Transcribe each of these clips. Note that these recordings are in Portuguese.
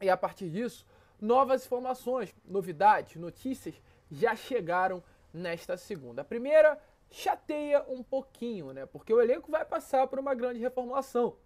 E a partir disso, novas informações, novidades, notícias já chegaram nesta segunda. A primeira chateia um pouquinho, né? Porque o elenco vai passar por uma grande reformulação.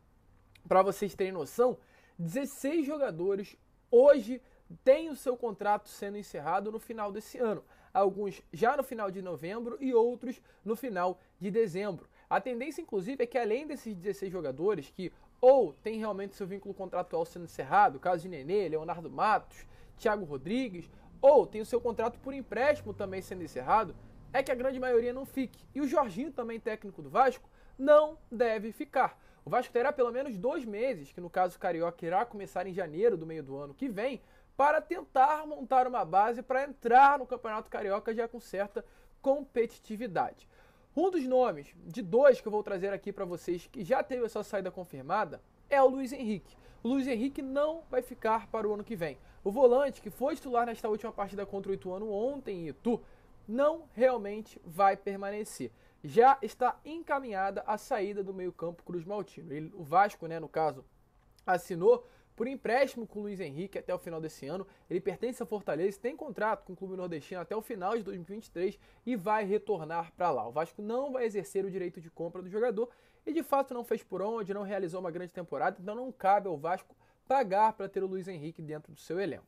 Para vocês terem noção, 16 jogadores hoje têm o seu contrato sendo encerrado no final desse ano. Alguns já no final de novembro e outros no final de dezembro. A tendência, inclusive, é que além desses 16 jogadores, que ou tem realmente seu vínculo contratual sendo encerrado, caso de Nenê, Leonardo Matos, Thiago Rodrigues, ou tem o seu contrato por empréstimo também sendo encerrado, é que a grande maioria não fique. E o Jorginho, também técnico do Vasco, não deve ficar. O Vasco terá pelo menos dois meses, que no caso o Carioca irá começar em janeiro do meio do ano que vem, para tentar montar uma base para entrar no Campeonato Carioca já com certa competitividade. Um dos nomes de dois que eu vou trazer aqui para vocês que já teve a sua saída confirmada é o Luiz Henrique. O Luiz Henrique não vai ficar para o ano que vem. O volante que foi titular nesta última partida contra o Ituano ontem em Itu não realmente vai permanecer. Já está encaminhada a saída do meio-campo Cruz Maltino. Ele, o Vasco, né, no caso, assinou por empréstimo com o Luiz Henrique até o final desse ano. Ele pertence ao Fortaleza, tem contrato com o clube nordestino até o final de 2023 e vai retornar para lá. O Vasco não vai exercer o direito de compra do jogador e de fato não fez por onde, não realizou uma grande temporada, então não cabe ao Vasco pagar para ter o Luiz Henrique dentro do seu elenco.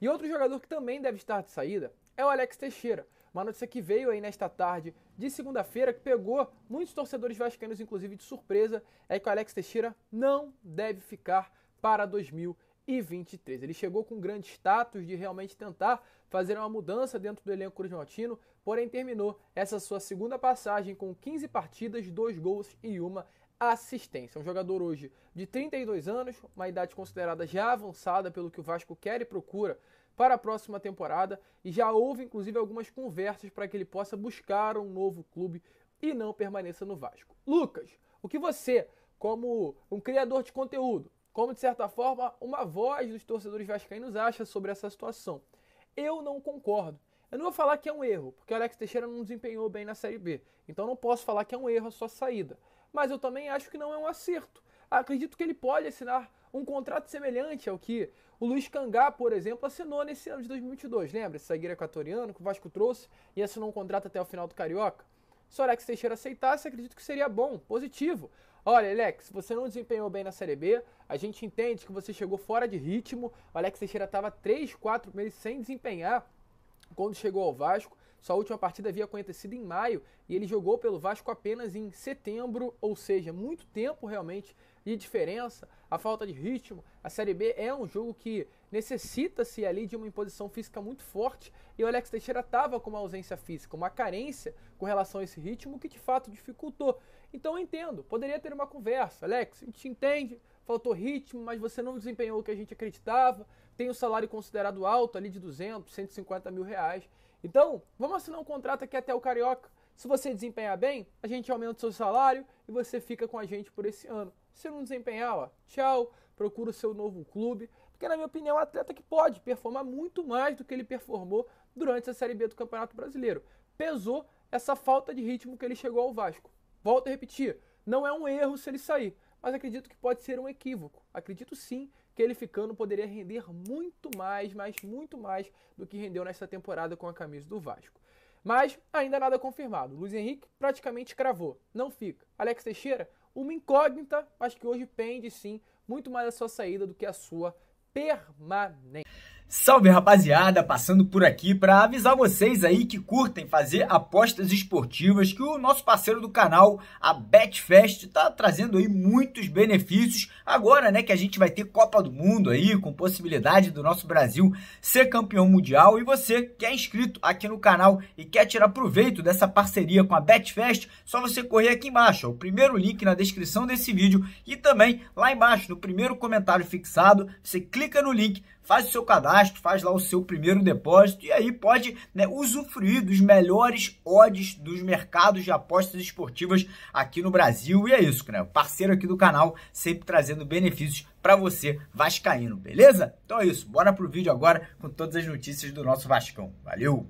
E outro jogador que também deve estar de saída é o Alex Teixeira. Uma notícia que veio aí nesta tarde de segunda-feira, que pegou muitos torcedores vascaínos, inclusive de surpresa, é que o Alex Teixeira não deve ficar para 2023. Ele chegou com grande status de realmente tentar fazer uma mudança dentro do elenco cruzmaltino, porém terminou essa sua segunda passagem com 15 partidas, dois gols e uma assistência. Um jogador hoje de 32 anos, uma idade considerada já avançada pelo que o Vasco quer e procura para a próxima temporada, e já houve inclusive algumas conversas para que ele possa buscar um novo clube e não permaneça no Vasco. Lucas, o que você, como um criador de conteúdo, como de certa forma uma voz dos torcedores vascaínos acha sobre essa situação. Eu não concordo. Eu não vou falar que é um erro, porque o Alex Teixeira não desempenhou bem na Série B. Então não posso falar que é um erro a sua saída. Mas eu também acho que não é um acerto. Acredito que ele pode assinar um contrato semelhante ao que o Luiz Cangá, por exemplo, assinou nesse ano de 2022. Lembra? Esse zagueiro equatoriano que o Vasco trouxe e assinou um contrato até o final do Carioca. Se o Alex Teixeira aceitasse, acredito que seria bom, positivo. Olha, Alex, você não desempenhou bem na Série B, a gente entende que você chegou fora de ritmo, o Alex Teixeira estava 3, 4 meses sem desempenhar quando chegou ao Vasco, sua última partida havia acontecido em maio e ele jogou pelo Vasco apenas em setembro, ou seja, muito tempo realmente de diferença, a falta de ritmo. A Série B é um jogo que necessita-se ali de uma imposição física muito forte e o Alex Teixeira estava com uma ausência física, uma carência com relação a esse ritmo que de fato dificultou. Então eu entendo, poderia ter uma conversa. Alex, a gente entende, faltou ritmo, mas você não desempenhou o que a gente acreditava, tem um salário considerado alto ali de 200, 150 mil reais. Então, vamos assinar um contrato aqui até o Carioca se você desempenhar bem, a gente aumenta o seu salário e você fica com a gente por esse ano. Se não desempenhar, ó, tchau, procura o seu novo clube. Porque, na minha opinião, é um atleta que pode performar muito mais do que ele performou durante a Série B do Campeonato Brasileiro. Pesou essa falta de ritmo que ele chegou ao Vasco. Volto a repetir, não é um erro se ele sair, mas acredito que pode ser um equívoco. Acredito sim que ele ficando poderia render muito mais, mas muito mais do que rendeu nesta temporada com a camisa do Vasco. Mas ainda nada confirmado. Luiz Henrique praticamente cravou, não fica. Alex Teixeira, uma incógnita, mas que hoje pende sim muito mais a sua saída do que a sua permanência. Salve rapaziada, passando por aqui para avisar vocês aí que curtem fazer apostas esportivas que o nosso parceiro do canal, a Betfest, tá trazendo aí muitos benefícios agora, né, que a gente vai ter Copa do Mundo aí, com possibilidade do nosso Brasil ser campeão mundial e você que é inscrito aqui no canal e quer tirar proveito dessa parceria com a Betfest, só você correr aqui embaixo, ó, o primeiro link na descrição desse vídeo e também lá embaixo no primeiro comentário fixado, você clica no link faz o seu cadastro, faz lá o seu primeiro depósito e aí pode né, usufruir dos melhores odds dos mercados de apostas esportivas aqui no Brasil. E é isso, né? Parceiro aqui do canal, sempre trazendo benefícios para você, Vascaíno, beleza? Então é isso, bora pro vídeo agora com todas as notícias do nosso Vascão. Valeu!